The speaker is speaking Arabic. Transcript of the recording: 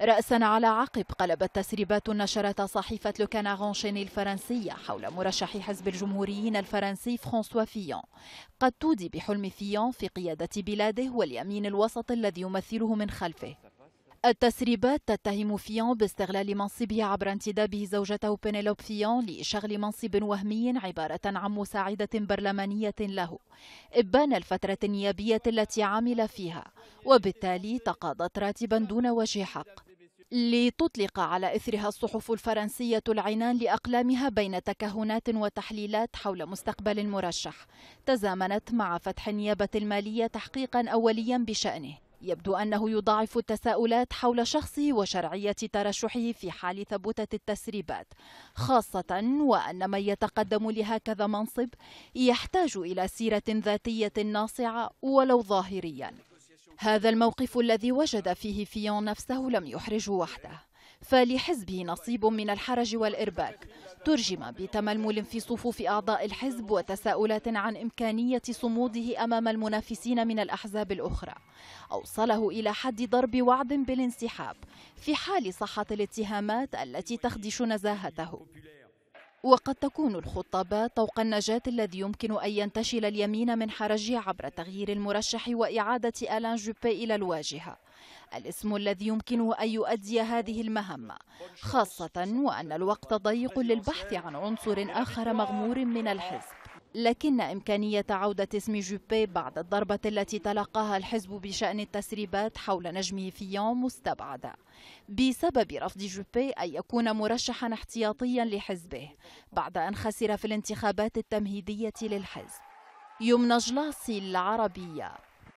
رأسا على عقب قلبت تسريبات نشرت صحيفة أغونشيني الفرنسية حول مرشح حزب الجمهوريين الفرنسي فرانسوا فيون قد تودي بحلم فيون في قيادة بلاده واليمين الوسط الذي يمثله من خلفه التسريبات تتهم فيون باستغلال منصبه عبر انتدابه زوجته بينيلوب فيون لشغل منصب وهمي عبارة عن مساعدة برلمانية له إبان الفترة النيابية التي عمل فيها وبالتالي تقاضت راتبا دون وجه حق لتطلق على إثرها الصحف الفرنسية العنان لأقلامها بين تكهنات وتحليلات حول مستقبل المرشح تزامنت مع فتح النيابة المالية تحقيقا أوليا بشأنه يبدو أنه يضاعف التساؤلات حول شخصه وشرعية ترشحه في حال ثبوتة التسريبات خاصة وأن من يتقدم لهكذا منصب يحتاج إلى سيرة ذاتية ناصعة ولو ظاهريا هذا الموقف الذي وجد فيه فيون نفسه لم يحرجه وحده فلحزبه نصيب من الحرج والإرباك ترجم بتململ في صفوف أعضاء الحزب وتساؤلات عن إمكانية صموده أمام المنافسين من الأحزاب الأخرى أوصله إلى حد ضرب وعد بالانسحاب في حال صحة الاتهامات التي تخدش نزاهته وقد تكون الخطابات طوق النجاة الذي يمكن أن ينتشل اليمين من حرجه عبر تغيير المرشح وإعادة ألان جوبي إلى الواجهة الاسم الذي يمكنه أن يؤدي هذه المهمة خاصة وأن الوقت ضيق للبحث عن عنصر آخر مغمور من الحزب لكن إمكانية عودة اسم جوبي بعد الضربة التي تلقاها الحزب بشأن التسريبات حول نجمه فيون مستبعدة بسبب رفض جوبي أن يكون مرشحا احتياطيا لحزبه بعد أن خسر في الانتخابات التمهيدية للحزب يمنى جلاصي العربية